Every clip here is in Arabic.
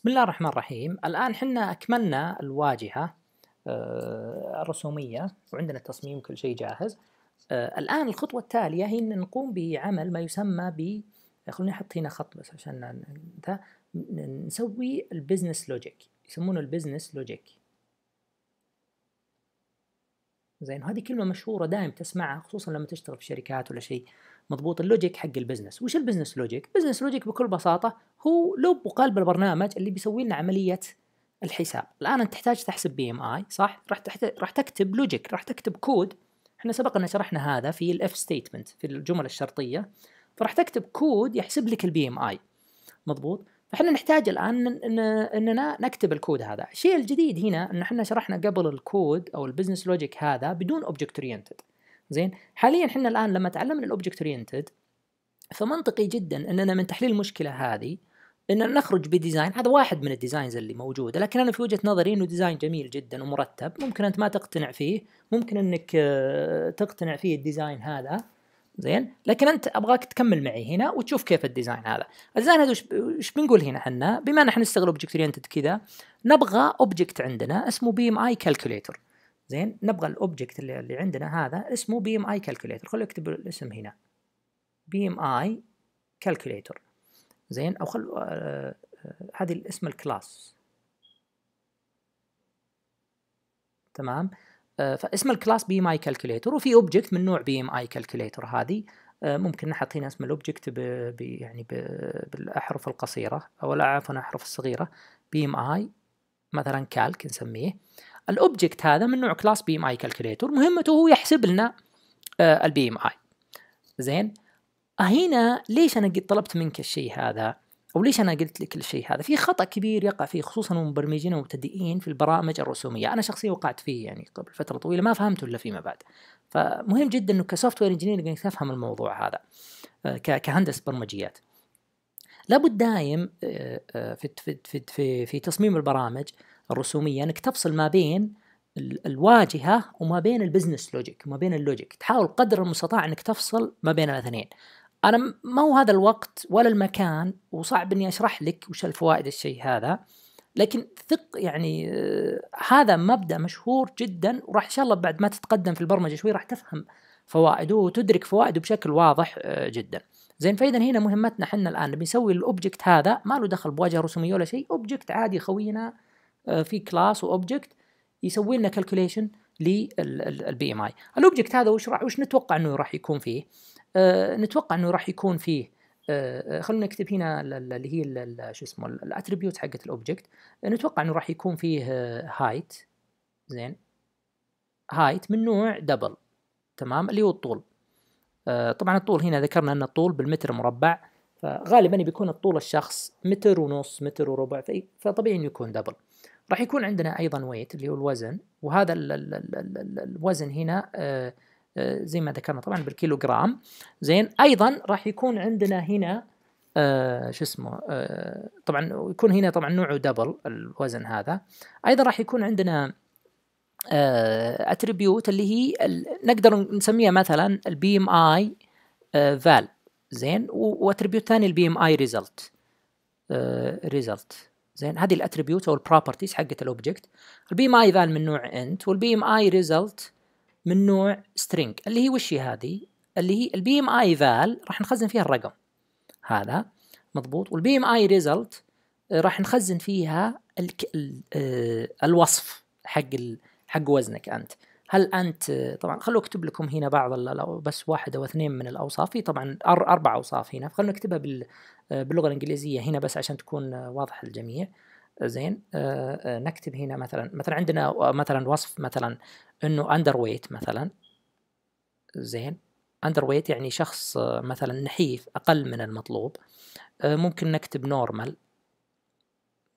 بسم الله الرحمن الرحيم الآن حنا أكملنا الواجهة آه، الرسومية وعندنا التصميم كل شيء جاهز آه، الآن الخطوة التالية هي أن نقوم بعمل ما يسمى ب خلوني أحط هنا خط بس عشان نسوي البزنس لوجيك يسمونه البزنس لوجيك زين وهذه كلمة مشهورة دائم تسمعها خصوصا لما تشتغل في شركات ولا شيء مضبوط اللوجيك حق البزنس وش البزنس لوجيك بزنس لوجيك بكل بساطه هو لوب وقلب البرنامج اللي بيسوي لنا عمليه الحساب الان انت تحتاج تحسب بي ام اي صح راح تحت... راح تكتب لوجيك راح تكتب كود احنا سبق ان شرحنا هذا في الاف ستيتمنت في الجمل الشرطيه فراح تكتب كود يحسب لك البي ام اي مضبوط فاحنا نحتاج الان اننا نكتب الكود هذا الشيء الجديد هنا ان احنا شرحنا قبل الكود او البزنس لوجيك هذا بدون اوبجكت اورينتد زين حاليا احنا الان لما تعلمنا الاوبجكت اورينتد فمنطقي جدا اننا من تحليل المشكله هذه ان نخرج بديزاين هذا واحد من الديزاينز اللي موجوده لكن انا في وجهه نظري انه ديزاين جميل جدا ومرتب ممكن انت ما تقتنع فيه ممكن انك آه، تقتنع فيه الديزاين هذا زين لكن انت ابغاك تكمل معي هنا وتشوف كيف الديزاين هذا الديزاين هذا وش بنقول هنا احنا بما ان احنا نستغل اوبجكت اورينتد كذا نبغى اوبجكت عندنا اسمه بي ام اي كالكوليتر زين نبغى الاوبجكت اللي, اللي عندنا هذا اسمه بي ام اي كالكوليتر خلوا اكتب الاسم هنا بي ام اي كالكوليتر زين او خل آه, آه، هذه الاسم الكلاس تمام آه فاسم الكلاس بي ام اي كالكوليتر وفي اوبجكت من نوع بي ام اي كالكوليتر هذه آه، ممكن نحط هنا اسم الاوبجكت ب... يعني بـ بالاحرف القصيره او عفوا الاحرف الصغيره بي ام اي مثلا كالك نسميه الاوبجكت هذا من نوع كلاس بي ام اي كالكوليتور مهمته هو يحسب لنا البي ام اي زين هنا ليش انا قد طلبت منك الشيء هذا او ليش انا قلت لك الشيء هذا في خطا كبير يقع فيه خصوصا المبرمجين المبتدئين في البرامج الرسوميه انا شخصيا وقعت فيه يعني قبل فتره طويله ما فهمته الا فيما بعد فمهم جدا انه كسوفت وير انجينير انك تفهم الموضوع هذا آه، كهندسه برمجيات لابد دايم آه، آه، في في في في تصميم البرامج الرسوميه انك تفصل ما بين الواجهه وما بين البزنس لوجيك وما بين اللوجيك تحاول قدر المستطاع انك تفصل ما بين الاثنين انا ما هو هذا الوقت ولا المكان وصعب اني اشرح لك وش الفوائد الشيء هذا لكن ثق يعني آه، هذا مبدا مشهور جدا وراح ان شاء الله بعد ما تتقدم في البرمجه شوي راح تفهم فوائده وتدرك فوائده بشكل واضح جدا زين فاذا هنا مهمتنا احنا الان بنسوي الاوبجكت هذا ما له دخل بواجهه رسوميه ولا شيء اوبجكت عادي خوينا آه، في كلاس واوبجكت يسوي لنا كالكوليشن للبي ام اي الاوبجكت هذا وش راح وش نتوقع انه راح يكون فيه آه، نتوقع انه راح يكون فيه خلينا آه، خلونا نكتب هنا اللي هي شو اسمه الاتريبيوت حقت الاوبجكت نتوقع انه راح يكون فيه هايت زين هايت من نوع دبل تمام اللي هو الطول آه، طبعا الطول هنا ذكرنا أن الطول بالمتر مربع فغالبا بيكون الطول الشخص متر ونص متر وربع فطبيعي انه يكون دبل راح يكون عندنا ايضا ويت اللي هو الوزن وهذا الوزن هنا آه، آه، زي ما ذكرنا طبعا بالكيلوغرام زين ايضا راح يكون عندنا هنا شو اسمه طبعا يكون هنا طبعا نوعه دبل الوزن هذا ايضا راح يكون عندنا اتريبيوت آه، اللي هي نقدر نسميها مثلا البي ام اي فال زين واتريبيوت ثاني البي ام اي ريزلت ريزلت زين هذه الاتريبيوت او البروبرتيز حقت الاوبجكت البي ام اي فال من نوع انت والبي ام اي ريزلت من نوع سترينج اللي هي وش هذه اللي هي البي ام اي فال راح نخزن فيها الرقم هذا مضبوط والبي ام اي ريزلت راح نخزن فيها آه، الوصف حق ال حق وزنك انت هل انت طبعا خلوا اكتب لكم هنا بعض بس واحد او اثنين من الاوصاف في طبعا اربع اوصاف هنا فخلونا نكتبها آه، باللغه الانجليزيه هنا بس عشان تكون آه، واضحه للجميع آه، زين نكتب هنا مثلا مثلا عندنا مثلا وصف مثلا انه اندر ويت مثلا زين اندر ويت يعني شخص مثلا نحيف اقل من المطلوب ممكن نكتب نورمال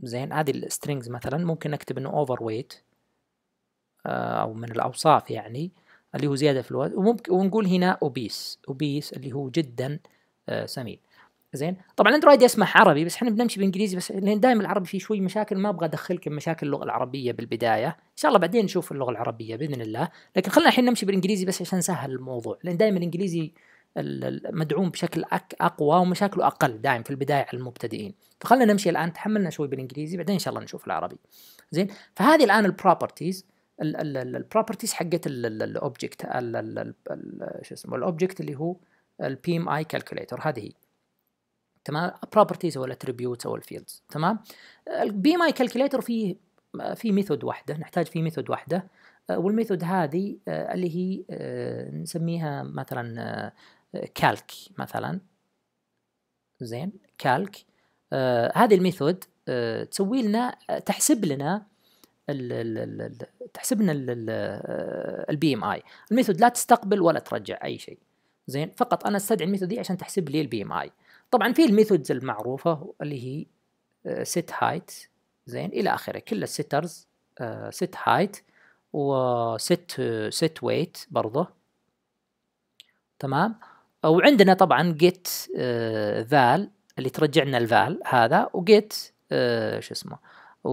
زين هذه السترينجز مثلا ممكن نكتب انه اوفر ويت آه، أو من الأوصاف يعني اللي هو زيادة في الوزن وممكن ونقول هنا أوبيس أوبيس اللي هو جدا آه، سمين زين طبعا اندرويد يسمح عربي بس احنا بنمشي بالانجليزي بس لان دائما العربي فيه شوي مشاكل ما ابغى ادخلك مشاكل اللغه العربيه بالبدايه ان شاء الله بعدين نشوف اللغه العربيه باذن الله لكن خلينا الحين نمشي بالانجليزي بس عشان نسهل الموضوع لان دائما الانجليزي مدعوم بشكل اقوى ومشاكله اقل دائم في البدايه على المبتدئين فخلينا نمشي الان تحملنا شوي بالانجليزي بعدين ان شاء الله نشوف العربي زين فهذه الان البروبرتيز البروبرتيز حقت الاوبجكت شو اسمه الاوبجكت اللي هو البي ام اي كالكوليتر هذه هي تمام بروبرتيز او الاتريبيوتس او الفيلدز تمام البي ام اي كالكوليتر فيه في ميثود واحده نحتاج في ميثود واحده والميثود هذه آه، اللي هي آه، نسميها مثلا كالك آه، مثلا زين كالك هذه الميثود تسوي لنا تحسب لنا تحسب لنا البي ام اي الميثود لا تستقبل ولا ترجع اي شيء زين فقط انا استدعي الميثود دي عشان تحسب لي البي ام اي طبعا في الميثودز المعروفه اللي هي سيت آه، هايت زين الى اخره كل السترز سيت هايت وست سيت ويت برضه تمام وعندنا طبعا جيت فال آه، اللي ترجع لنا الفال هذا وجيت آه، شو اسمه و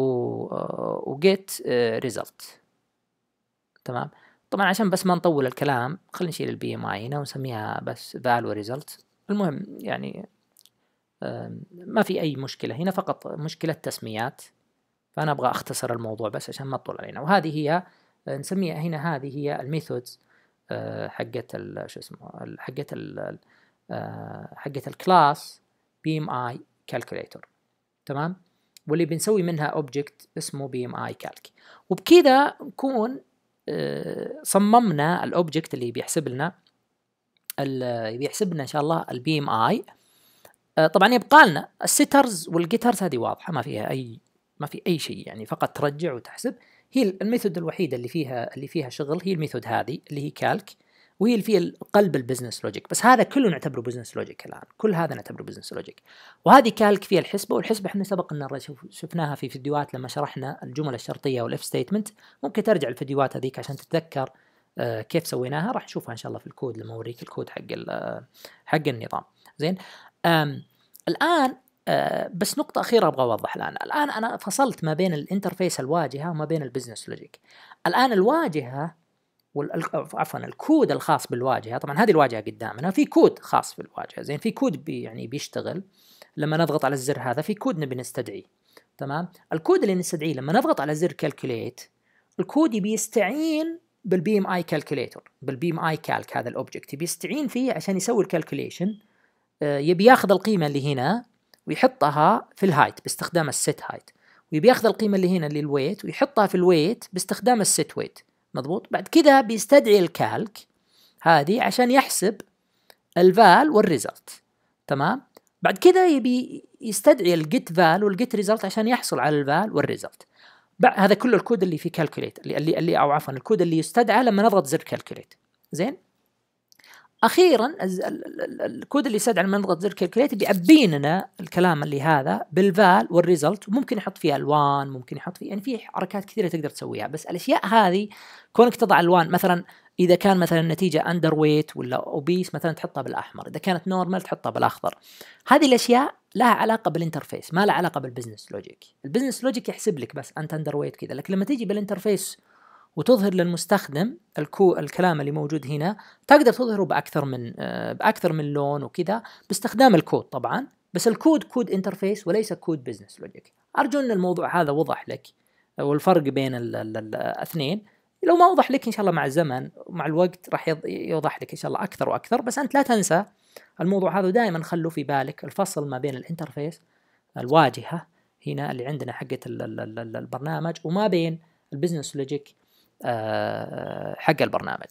آه، وجيت ريزلت آه، تمام طبعا عشان بس ما نطول الكلام خلينا نشيل البي ام اي هنا ونسميها بس فال وريزلت المهم يعني ما في اي مشكله هنا فقط مشكله تسميات فانا ابغى اختصر الموضوع بس عشان ما اطول علينا وهذه هي آه، نسميها هنا هذه هي الميثودز حقت شو اسمه حقت حقت الكلاس بي ام اي كالكوليتر تمام واللي بنسوي منها اوبجكت اسمه بي ام اي كالك وبكذا نكون آه، صممنا الاوبجكت اللي بيحسب لنا اللي بيحسب لنا ان شاء الله البي ام آه، اي طبعا يبقى لنا السيترز والجيترز هذه واضحه ما فيها اي ما في اي شيء يعني فقط ترجع وتحسب هي الميثود الوحيده اللي فيها اللي فيها شغل هي الميثود هذه اللي هي كالك وهي اللي فيها قلب البزنس لوجيك بس هذا كله نعتبره بزنس لوجيك الان كل هذا نعتبره بزنس لوجيك وهذه كالك فيها الحسبه والحسبه احنا سبق ان شفناها في فيديوهات لما شرحنا الجمل الشرطيه والاف ستيتمنت ممكن ترجع الفيديوهات هذيك عشان تتذكر آه، كيف سويناها راح نشوفها ان شاء الله في الكود لما اوريك الكود حق آه، حق النظام زين الان آه، بس نقطة أخيرة أبغى أوضح الآن الآن أنا فصلت ما بين الانترفيس الواجهة وما بين البزنس لوجيك الآن الواجهة عفوا الكود الخاص بالواجهه طبعا هذه الواجهه قدامنا في كود خاص بالواجهه زين في كود بي يعني بيشتغل لما نضغط على الزر هذا في كود نبي نستدعيه تمام الكود اللي نستدعيه لما نضغط على زر كالكوليت الكود يبي يستعين بالبي ام اي كالكوليتر بالبي ام اي كالك هذا الاوبجكت يبي يستعين فيه عشان يسوي الكالكوليشن آه، يبي ياخذ القيمه اللي هنا ويحطها في الهايت باستخدام السيت هايت ويبي ياخذ القيمه اللي هنا للويت ويحطها في الويت باستخدام السيت ويت مضبوط بعد كده بيستدعي الكالك هذه عشان يحسب الفال والريزلت تمام بعد كده يبي يستدعي الجيت فال والجيت ريزلت عشان يحصل على الفال والريزلت هذا كله الكود اللي في كالكوليت اللي اللي, اللي او عفوا الكود اللي يستدعى لما نضغط زر كالكوليت زين اخيرا الكود اللي يساعد على منطقه زر بيعبين بيأبيننا الكلام اللي هذا بالفال والريزلت وممكن يحط فيها الوان ممكن يحط فيه يعني في حركات كثيره تقدر تسويها بس الاشياء هذه كونك تضع الوان مثلا اذا كان مثلا النتيجه اندر ويت ولا اوبيس مثلا تحطها بالاحمر اذا كانت نورمال تحطها بالاخضر هذه الاشياء لها علاقه بالانترفيس ما لها علاقه بالبزنس لوجيك البزنس لوجيك يحسب لك بس انت اندر ويت كذا لكن لما تيجي بالانترفيس وتظهر للمستخدم الكو الكلام اللي موجود هنا تقدر تظهره باكثر من آه، باكثر من لون وكذا باستخدام الكود طبعا بس الكود كود انترفيس وليس كود بزنس لوجيك ارجو ان الموضوع هذا وضح لك آه، والفرق بين الاثنين لو ما وضح لك ان شاء الله مع الزمن ومع الوقت راح يوضح لك ان شاء الله اكثر واكثر بس انت لا تنسى الموضوع هذا دائما خلوه في بالك الفصل ما بين الانترفيس الواجهه هنا اللي عندنا حقه البرنامج وما بين البزنس لوجيك آه، حق البرنامج